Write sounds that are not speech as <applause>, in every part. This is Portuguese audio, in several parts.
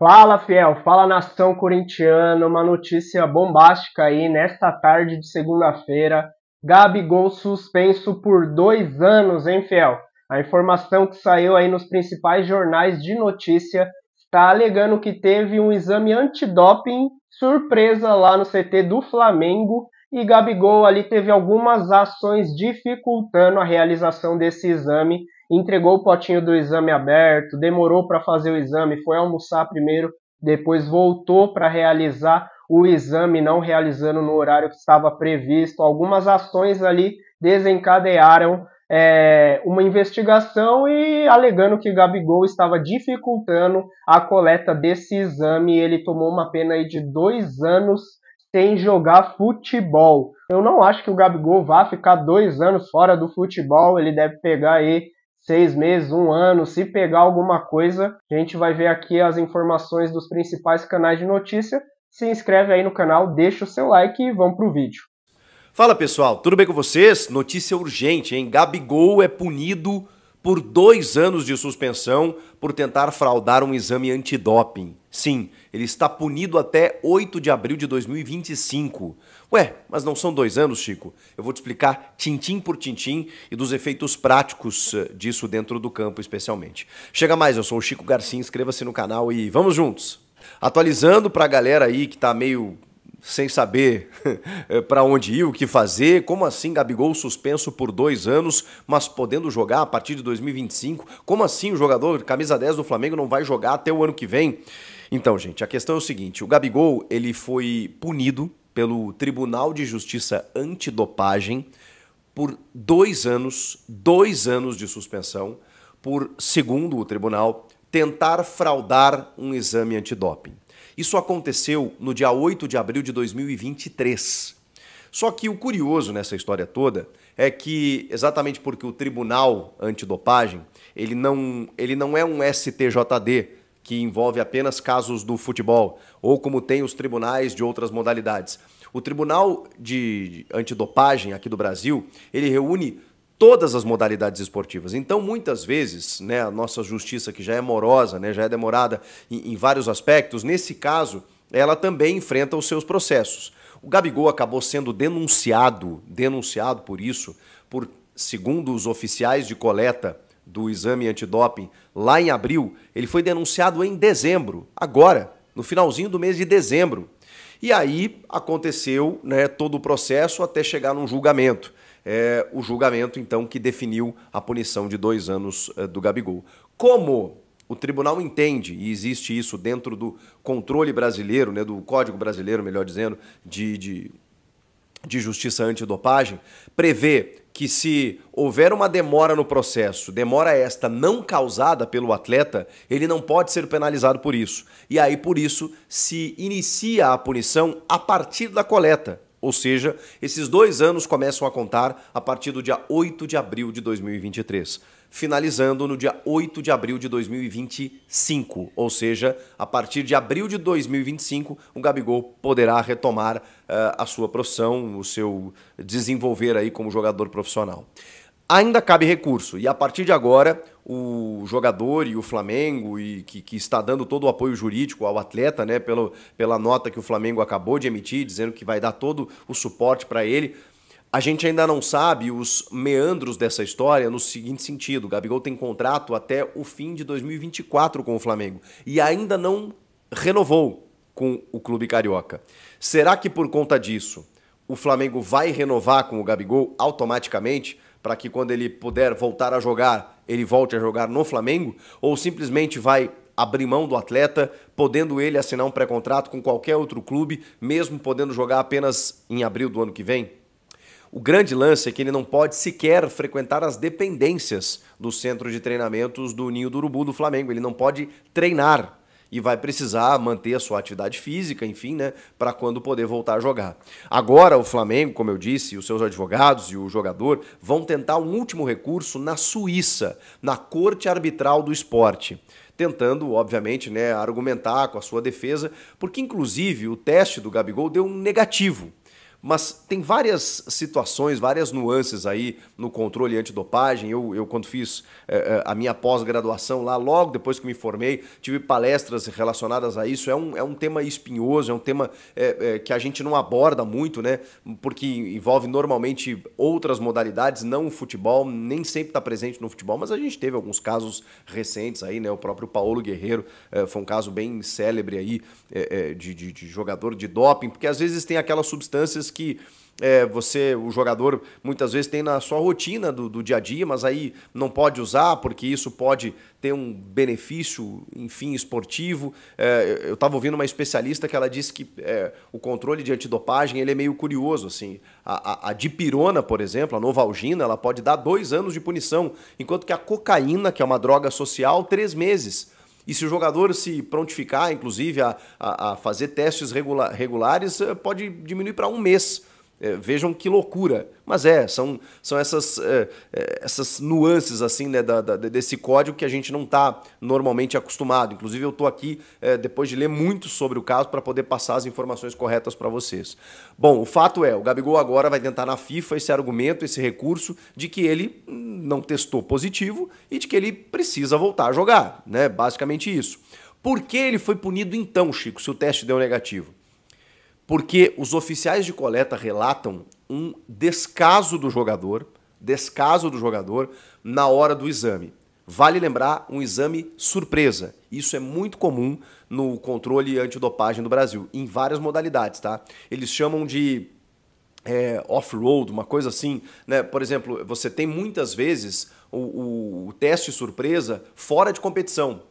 Fala, fiel, fala nação corintiana, uma notícia bombástica aí nesta tarde de segunda-feira. Gabigol suspenso por dois anos, hein, fiel? A informação que saiu aí nos principais jornais de notícia está alegando que teve um exame antidoping surpresa lá no CT do Flamengo e Gabigol ali teve algumas ações dificultando a realização desse exame entregou o potinho do exame aberto, demorou para fazer o exame, foi almoçar primeiro, depois voltou para realizar o exame, não realizando no horário que estava previsto. Algumas ações ali desencadearam é, uma investigação e alegando que Gabigol estava dificultando a coleta desse exame. Ele tomou uma pena aí de dois anos sem jogar futebol. Eu não acho que o Gabigol vá ficar dois anos fora do futebol. Ele deve pegar aí seis meses, um ano, se pegar alguma coisa, a gente vai ver aqui as informações dos principais canais de notícia. Se inscreve aí no canal, deixa o seu like e vamos pro vídeo. Fala pessoal, tudo bem com vocês? Notícia urgente, hein? Gabigol é punido por dois anos de suspensão por tentar fraudar um exame antidoping. Sim, ele está punido até 8 de abril de 2025. Ué, mas não são dois anos, Chico? Eu vou te explicar tintim por tintim e dos efeitos práticos eh, disso dentro do campo, especialmente. Chega mais, eu sou o Chico Garcia, inscreva-se no canal e vamos juntos! Atualizando para a galera aí que está meio sem saber <laughs> eh, para onde ir, o que fazer. Como assim Gabigol suspenso por dois anos, mas podendo jogar a partir de 2025? Como assim o jogador camisa 10 do Flamengo não vai jogar até o ano que vem? Então, gente, a questão é o seguinte: o Gabigol ele foi punido pelo Tribunal de Justiça Antidopagem por dois anos, dois anos de suspensão, por, segundo o tribunal, tentar fraudar um exame antidoping. Isso aconteceu no dia 8 de abril de 2023. Só que o curioso nessa história toda é que exatamente porque o Tribunal Antidopagem, ele não, ele não é um STJD, que envolve apenas casos do futebol, ou como tem os tribunais de outras modalidades. O Tribunal de Antidopagem aqui do Brasil, ele reúne todas as modalidades esportivas. Então, muitas vezes, né, a nossa justiça que já é morosa, né, já é demorada em, em vários aspectos, nesse caso, ela também enfrenta os seus processos. O Gabigol acabou sendo denunciado, denunciado por isso, por segundo os oficiais de coleta do exame antidoping lá em abril, ele foi denunciado em dezembro, agora, no finalzinho do mês de dezembro. E aí aconteceu né, todo o processo até chegar num julgamento. É, o julgamento, então, que definiu a punição de dois anos eh, do Gabigol. Como o tribunal entende, e existe isso dentro do controle brasileiro, né, do Código Brasileiro, melhor dizendo, de, de de Justiça Antidopagem prevê que se houver uma demora no processo, demora esta não causada pelo atleta, ele não pode ser penalizado por isso. E aí por isso se inicia a punição a partir da coleta. Ou seja, esses dois anos começam a contar a partir do dia 8 de abril de 2023 finalizando no dia 8 de abril de 2025. Ou seja, a partir de abril de 2025, o Gabigol poderá retomar uh, a sua profissão, o seu desenvolver aí como jogador profissional. Ainda cabe recurso, e a partir de agora, o jogador e o Flamengo, e que, que, está dando todo o apoio jurídico ao atleta, né, pelo, pela nota que o Flamengo acabou de emitir, dizendo que vai dar todo o suporte para ele, a gente ainda não sabe os meandros dessa história no seguinte sentido: Gabigol tem contrato até o fim de 2024 com o Flamengo e ainda não renovou com o clube carioca. Será que por conta disso o Flamengo vai renovar com o Gabigol automaticamente para que quando ele puder voltar a jogar, ele volte a jogar no Flamengo ou simplesmente vai abrir mão do atleta, podendo ele assinar um pré-contrato com qualquer outro clube, mesmo podendo jogar apenas em abril do ano que vem? O grande lance é que ele não pode sequer frequentar as dependências do centro de treinamentos do Ninho do Urubu do Flamengo. Ele não pode treinar e vai precisar manter a sua atividade física, enfim, né, para quando poder voltar a jogar. Agora o Flamengo, como eu disse, os seus advogados e o jogador vão tentar um último recurso na Suíça, na Corte Arbitral do Esporte. Tentando, obviamente, né, argumentar com a sua defesa, porque inclusive o teste do Gabigol deu um negativo mas tem várias situações, várias nuances aí no controle antidopagem. Eu, eu quando fiz é, a minha pós-graduação lá, logo depois que me formei, tive palestras relacionadas a isso. É um, é um tema espinhoso, é um tema é, é, que a gente não aborda muito, né? Porque envolve normalmente outras modalidades, não o futebol, nem sempre está presente no futebol, mas a gente teve alguns casos recentes aí, né? O próprio Paulo Guerreiro foi um caso bem célebre aí de, de, de jogador de doping, porque às vezes tem aquelas substâncias que é, você, o jogador, muitas vezes tem na sua rotina do, do, dia a dia, mas aí não pode usar porque isso pode ter um benefício, enfim, esportivo. É, eu estava ouvindo uma especialista que ela disse que é, o controle de antidopagem ele é meio curioso, assim. A, a, a, dipirona, por exemplo, a novalgina, ela pode dar dois anos de punição, enquanto que a cocaína, que é uma droga social, três meses. E se o jogador se prontificar, inclusive, a, a, a fazer testes regula, regulares, eh, pode diminuir para um mês é, vejam que loucura. Mas é, são, são essas, é, é, essas nuances assim né, da, da, desse código que a gente não está normalmente acostumado. Inclusive, eu estou aqui é, depois de ler muito sobre o caso para poder passar as informações corretas para vocês. Bom, o fato é, o Gabigol agora vai tentar na FIFA esse argumento, esse recurso de que ele não testou positivo e de que ele precisa voltar a jogar. Né? Basicamente isso. Por que ele foi punido então, Chico, se o teste deu negativo? porque os oficiais de coleta relatam um descaso do jogador, descaso do jogador na hora do exame. Vale lembrar um exame surpresa. Isso é muito comum no controle antidopagem do Brasil, em várias modalidades, tá? Eles chamam de é, off-road, uma coisa assim, né? Por exemplo, você tem muitas vezes o, o, o teste surpresa fora de competição.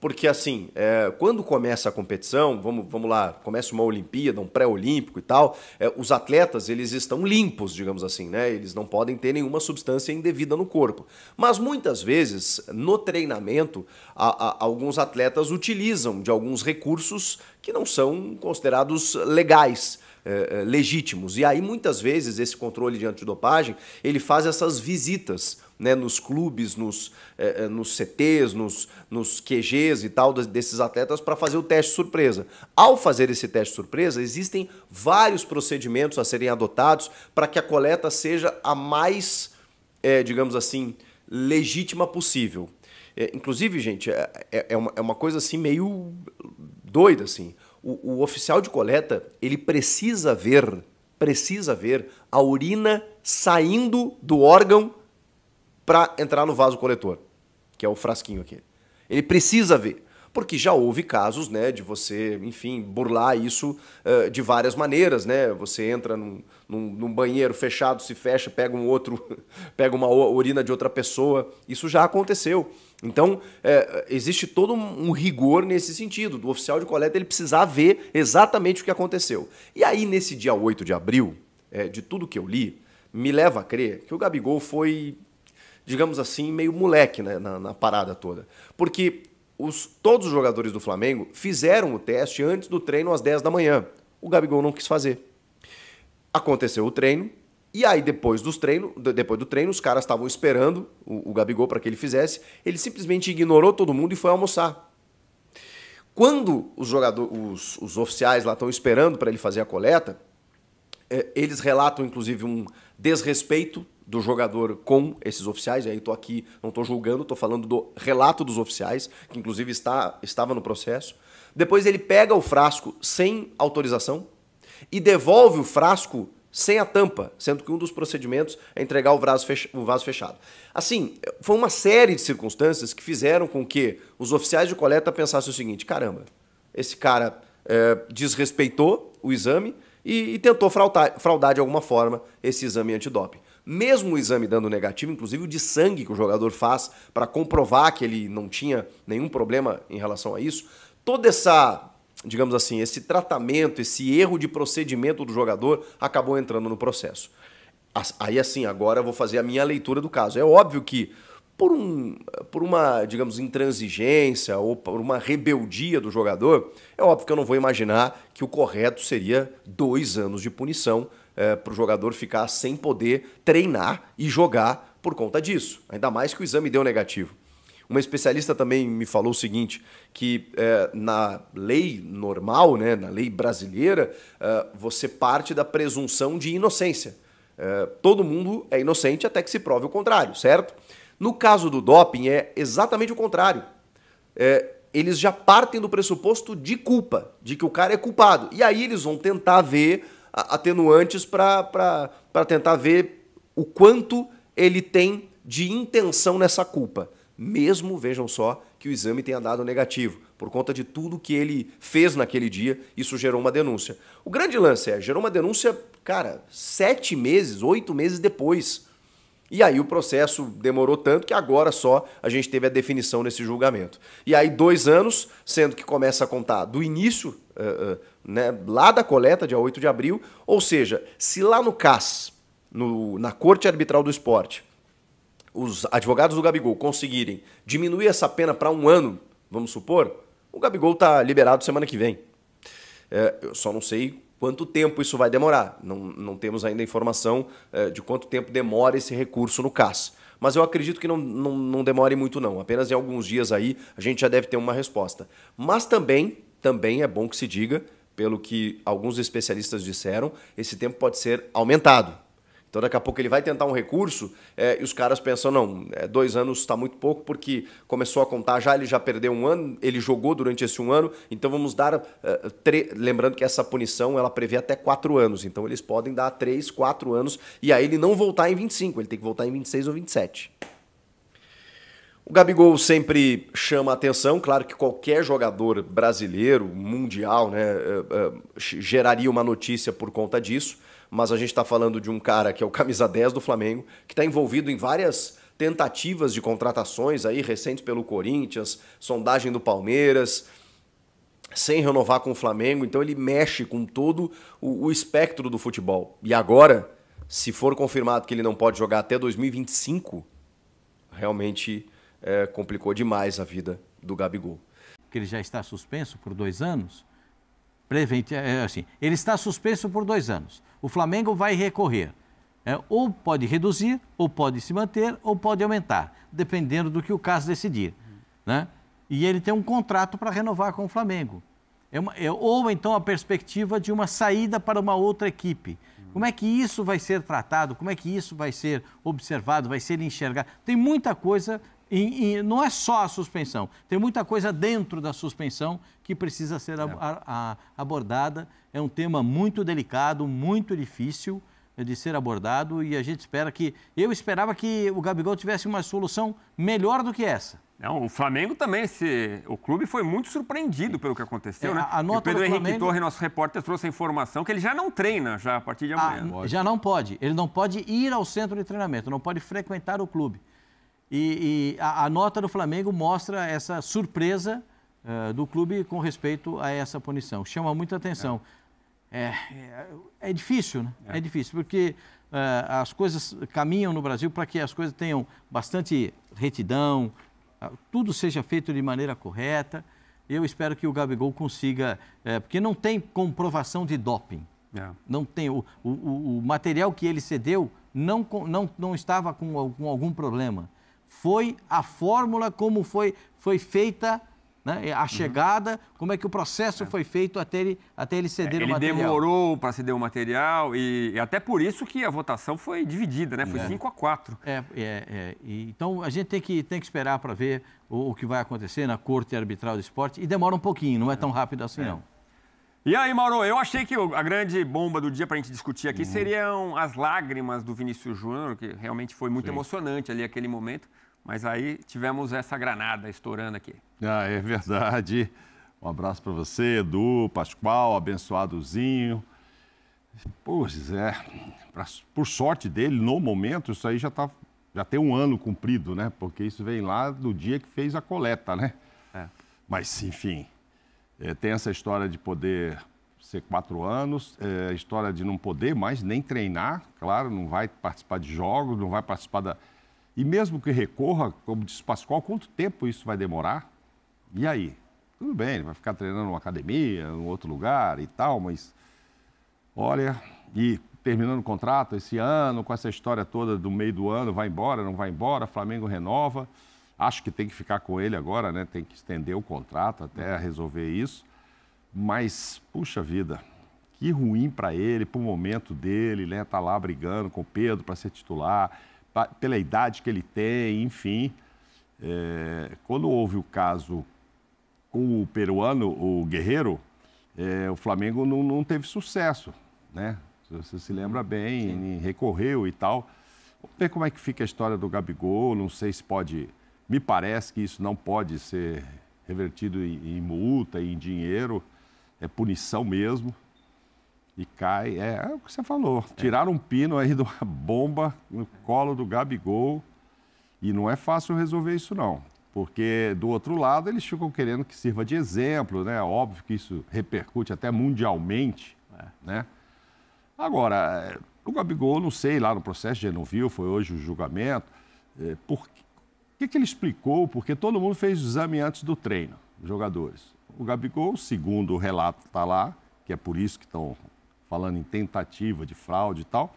Porque, assim, é, quando começa a competição, vamos, vamos lá, começa uma Olimpíada, um pré-olímpico e tal, é, os atletas, eles estão limpos, digamos assim, né? Eles não podem ter nenhuma substância indevida no corpo. Mas, muitas vezes, no treinamento, a, a, alguns atletas utilizam de alguns recursos que não são considerados legais é, é, legítimos. E aí, muitas vezes, esse controle de antidopagem, ele faz essas visitas né, nos clubes, nos, eh, eh, nos CTs, nos, nos QGs e tal desses atletas para fazer o teste surpresa. Ao fazer esse teste surpresa, existem vários procedimentos a serem adotados para que a coleta seja a mais, eh, digamos assim, legítima possível. É, inclusive, gente, é, é, é, uma, é uma coisa assim meio doida, assim. O, o oficial de coleta, ele precisa ver, precisa ver a urina saindo do órgão para entrar no vaso coletor, que é o frasquinho aqui. Ele precisa ver. Porque já houve casos, né, de você, enfim, burlar isso uh, de várias maneiras, né? Você entra num, num, num banheiro fechado, se fecha, pega um outro, <laughs> pega uma urina de outra pessoa. Isso já aconteceu. Então, é, existe todo um rigor nesse sentido, do oficial de coleta ele precisar ver exatamente o que aconteceu. E aí, nesse dia 8 de abril, é, de tudo que eu li, me leva a crer que o Gabigol foi digamos assim, meio moleque né, na, na, parada toda. Porque os, todos os jogadores do Flamengo fizeram o teste antes do treino às 10 da manhã. O Gabigol não quis fazer. Aconteceu o treino, e aí, depois, dos treino, depois do treino, os caras estavam esperando o, o Gabigol para que ele fizesse. Ele simplesmente ignorou todo mundo e foi almoçar. Quando os, jogadores os, os oficiais lá estão esperando para ele fazer a coleta, é, eles relatam, inclusive, um desrespeito do jogador com esses oficiais, e aí estou aqui, não estou julgando, estou falando do relato dos oficiais, que inclusive está, estava no processo. Depois ele pega o frasco sem autorização e devolve o frasco sem a tampa, sendo que um dos procedimentos é entregar o vaso, o vaso fechado. Assim, foi uma série de circunstâncias que fizeram com que os oficiais de coleta pensassem o seguinte: caramba, esse cara é, desrespeitou o exame e, e tentou fraudar, fraudar de alguma forma esse exame antidoping mesmo o exame dando negativo, inclusive o de sangue que o jogador faz para comprovar que ele não tinha nenhum problema em relação a isso, toda essa digamos assim, esse tratamento, esse erro de procedimento do jogador acabou entrando no processo. Aí assim, agora eu vou fazer a minha leitura do caso. É óbvio que por, um, por uma, digamos, intransigência ou por uma rebeldia do jogador, é óbvio que eu não vou imaginar que o correto seria dois anos de punição é, para o jogador ficar sem poder treinar e jogar por conta disso, ainda mais que o exame deu negativo. Uma especialista também me falou o seguinte: que é, na lei normal, né, na lei brasileira, é, você parte da presunção de inocência. É, todo mundo é inocente até que se prove o contrário, certo? No caso do doping, é exatamente o contrário. É, eles já partem do pressuposto de culpa, de que o cara é culpado. E aí eles vão tentar ver atenuantes para tentar ver o quanto ele tem de intenção nessa culpa. Mesmo, vejam só, que o exame tenha dado negativo. Por conta de tudo que ele fez naquele dia, isso gerou uma denúncia. O grande lance é, gerou uma denúncia, cara, sete meses, oito meses depois e aí o processo demorou tanto que agora só a gente teve a definição nesse julgamento. E aí dois anos, sendo que começa a contar do início, uh, uh, né, lá da coleta, dia 8 de abril, ou seja, se lá no CAS, no, na Corte Arbitral do Esporte, os advogados do Gabigol conseguirem diminuir essa pena para um ano, vamos supor, o Gabigol está liberado semana que vem. É, eu só não sei Quanto tempo isso vai demorar? Não, não temos ainda informação eh, de quanto tempo demora esse recurso no CAS. Mas eu acredito que não, não, não demore muito, não. Apenas em alguns dias aí a gente já deve ter uma resposta. Mas também, também é bom que se diga, pelo que alguns especialistas disseram, esse tempo pode ser aumentado. Então daqui a pouco ele vai tentar um recurso é, e os caras pensam, não, é, dois anos está muito pouco porque começou a contar já, ele já perdeu um ano, ele jogou durante esse um ano, então vamos dar, é, lembrando que essa punição ela prevê até quatro anos, então eles podem dar três, quatro anos e aí ele não voltar em 25, ele tem que voltar em 26 ou 27. O Gabigol sempre chama atenção, claro que qualquer jogador brasileiro, mundial, né, é, é, geraria uma notícia por conta disso, mas a gente está falando de um cara que é o camisa 10 do Flamengo, que está envolvido em várias tentativas de contratações aí recentes pelo Corinthians, sondagem do Palmeiras, sem renovar com o Flamengo, então ele mexe com todo o, o espectro do futebol. E agora, se for confirmado que ele não pode jogar até 2025, realmente é, complicou demais a vida do Gabigol. Que ele já está suspenso por dois anos, preventi, é, é assim, ele está suspenso por dois anos. O Flamengo vai recorrer. É, ou pode reduzir, ou pode se manter, ou pode aumentar, dependendo do que o caso decidir. Né? E ele tem um contrato para renovar com o Flamengo. É uma, é, ou então a perspectiva de uma saída para uma outra equipe. Como é que isso vai ser tratado? Como é que isso vai ser observado? Vai ser enxergado? Tem muita coisa e, não é só a suspensão, tem muita coisa dentro da suspensão que precisa ser é. a, a, abordada. É um tema muito delicado, muito difícil eh, de ser abordado e a gente espera que. Eu esperava que o Gabigol tivesse uma solução melhor do que essa. Não, é, o Flamengo também, se, o clube foi muito surpreendido pelo que aconteceu, é, né? A, o Pedro Henrique Flamengo... Torre, nosso repórter, trouxe a informação que ele já não treina já a partir de ah, amanhã. já não pode. Ele não pode ir ao centro de treinamento, não pode frequentar o clube. E, e a, a, nota do Flamengo mostra essa surpresa uh, do clube com respeito a essa punição. Chama muita atenção. É, é, é difícil, né? É, é difícil, porque uh, as coisas caminham no Brasil para que as coisas tenham bastante retidão, uh, tudo seja feito de maneira correta. Eu espero que o Gabigol consiga, eh, porque não tem comprovação de doping. É. Não tem. O, o, o material que ele cedeu não, não, não estava com, com algum problema foi a fórmula, como foi, foi feita né, a uhum. chegada, uhum. como é que o processo é. foi feito até ele, até ele ceder é, o material. Ele demorou para ceder o material e, e, até por isso que a votação foi dividida, né? Foi 5 é. a 4. É, é, é. então a gente tem que, tem que esperar para ver o, o, que vai acontecer na Corte Arbitral do Esporte e demora um pouquinho, não é, é. tão rápido assim é. não. E aí, Mauro, eu achei que a grande bomba do dia para a gente discutir aqui hum. seriam as lágrimas do Vinícius Júnior, que realmente foi muito Sim. emocionante ali aquele momento, mas aí tivemos essa granada estourando aqui. Ah, é verdade. Um abraço para você, Edu, Pascoal, abençoadozinho. Pois é, pra, por sorte dele, no momento, isso aí já, tá, já tem um ano cumprido, né? Porque isso vem lá do dia que fez a coleta, né? É. Mas, enfim, é, tem essa história de poder ser quatro anos, é, a história de não poder mais nem treinar, claro, não vai participar de jogos, não vai participar da. E mesmo que recorra, como disse Pascoal, quanto tempo isso vai demorar? E aí? Tudo bem, vai ficar treinando numa academia, em outro lugar e tal, mas. Olha, e terminando o contrato esse ano, com essa história toda do meio do ano, vai embora, não vai embora, Flamengo renova. Acho que tem que ficar com ele agora, né? Tem que estender o contrato até resolver isso. Mas, puxa vida, que ruim para ele, para o momento dele, né? Tá lá brigando com o Pedro para ser titular, pra, pela idade que ele tem, enfim. É, quando houve o caso com o peruano, o Guerreiro, é, o Flamengo não, não, teve sucesso, né? Você se lembra bem, recorreu e tal. Vamos ver como é que fica a história do Gabigol, não sei se pode me parece que isso não pode ser revertido em, em multa, em dinheiro, é punição mesmo. E cai, é, é o que você falou, é. tiraram um pino aí de uma bomba no colo do Gabigol e não é fácil resolver isso não porque do outro lado eles ficam querendo que sirva de exemplo, né? Óbvio que isso repercute até mundialmente, é. né? Agora, é, o Gabigol, não sei, lá no processo já não viu, foi hoje o julgamento, é, por, o que, que ele explicou? Porque todo mundo fez o exame antes do treino, os jogadores. O Gabigol, segundo o relato está lá, que é por isso que estão falando em tentativa de fraude e tal,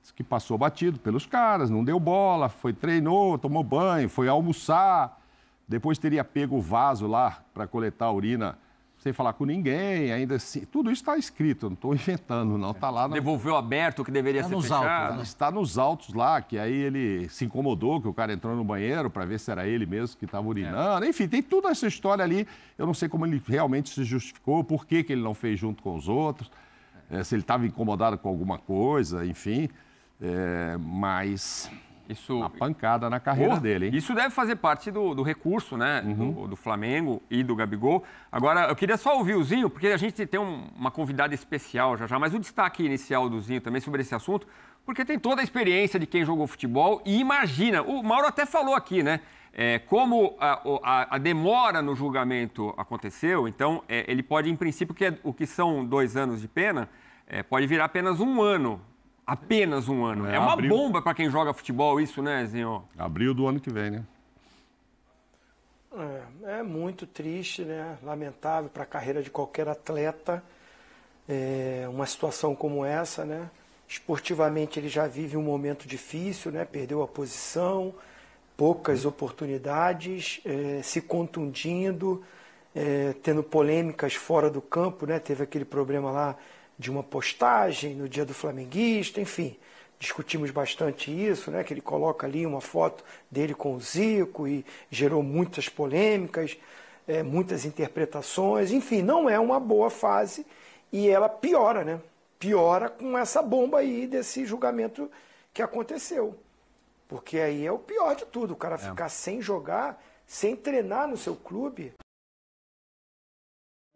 disse que passou batido pelos caras, não deu bola, foi treinou, tomou banho, foi almoçar, depois teria pego o vaso lá para coletar a urina sem falar com ninguém, ainda assim. Tudo isso está escrito, não estou <laughs> inventando, não. Está lá. Na... Devolveu aberto o que deveria tá ser nos fechado. Altos, né? Está nos autos lá, que aí ele se incomodou, que o cara entrou no banheiro para ver se era ele mesmo que estava urinando. É. Enfim, tem toda essa história ali. Eu não sei como ele realmente se justificou, por que, que ele não fez junto com os outros, é. se ele estava incomodado com alguma coisa, enfim. Eh, mas isso... Uma pancada na carreira dele, hein? Isso deve fazer parte do, do recurso, né? Uhum. Do, do, Flamengo e do Gabigol. Agora, eu queria só ouvir o Zinho, porque a gente tem um, uma convidada especial já já, mas o destaque inicial do Zinho também sobre esse assunto, porque tem toda a experiência de quem jogou futebol e imagina, o Mauro até falou aqui, né? É, como a, a, a, demora no julgamento aconteceu, então é, ele pode, em princípio, que é, o que são dois anos de pena, é, pode virar apenas um ano Apenas um ano. É, é uma abril. bomba para quem joga futebol, isso, né, Zinho? Abril do ano que vem, né? É, é muito triste, né? Lamentável para a carreira de qualquer atleta. É uma situação como essa, né? Esportivamente ele já vive um momento difícil, né? Perdeu a posição, poucas oportunidades, é, se contundindo, é, tendo polêmicas fora do campo, né? Teve aquele problema lá de uma postagem no dia do flamenguista, enfim. Discutimos bastante isso, né? Que ele coloca ali uma foto dele com o Zico e gerou muitas polêmicas, é, muitas interpretações, enfim, não é uma boa fase e ela piora, né? Piora com essa bomba aí desse julgamento que aconteceu. Porque aí é o pior de tudo, o cara é. ficar sem jogar, sem treinar no seu clube.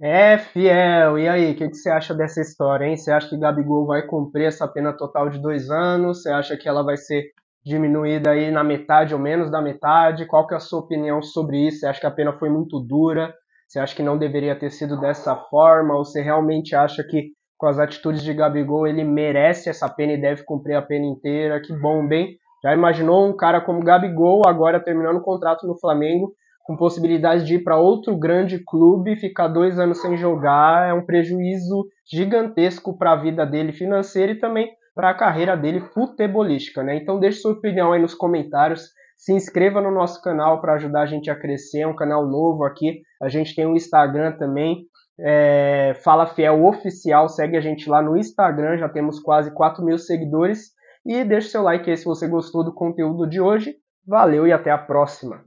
É, fiel. E aí, o que, que, você acha dessa história, hein? Você acha que Gabigol vai cumprir essa pena total de dois anos? Você acha que ela vai ser diminuída aí na metade ou menos da metade? Qual que é a sua opinião sobre isso? Você acha que a pena foi muito dura? Você acha que não deveria ter sido dessa forma? Ou você realmente acha que com as atitudes de Gabigol ele merece essa pena e deve cumprir a pena inteira? Que bom, bem. Já imaginou um cara como Gabigol agora terminando o contrato no Flamengo com possibilidade de ir para outro grande clube, ficar dois anos sem jogar, é um prejuízo gigantesco para a vida dele financeira e também para a carreira dele futebolística, né? Então deixe sua opinião aí nos comentários, se inscreva no nosso canal para ajudar a gente a crescer, é um canal novo aqui, a gente tem o um Instagram também, é, Fala Fiel Oficial, segue a gente lá no Instagram, já temos quase 4 mil seguidores, e deixe seu like aí se você gostou do conteúdo de hoje, valeu e até a próxima!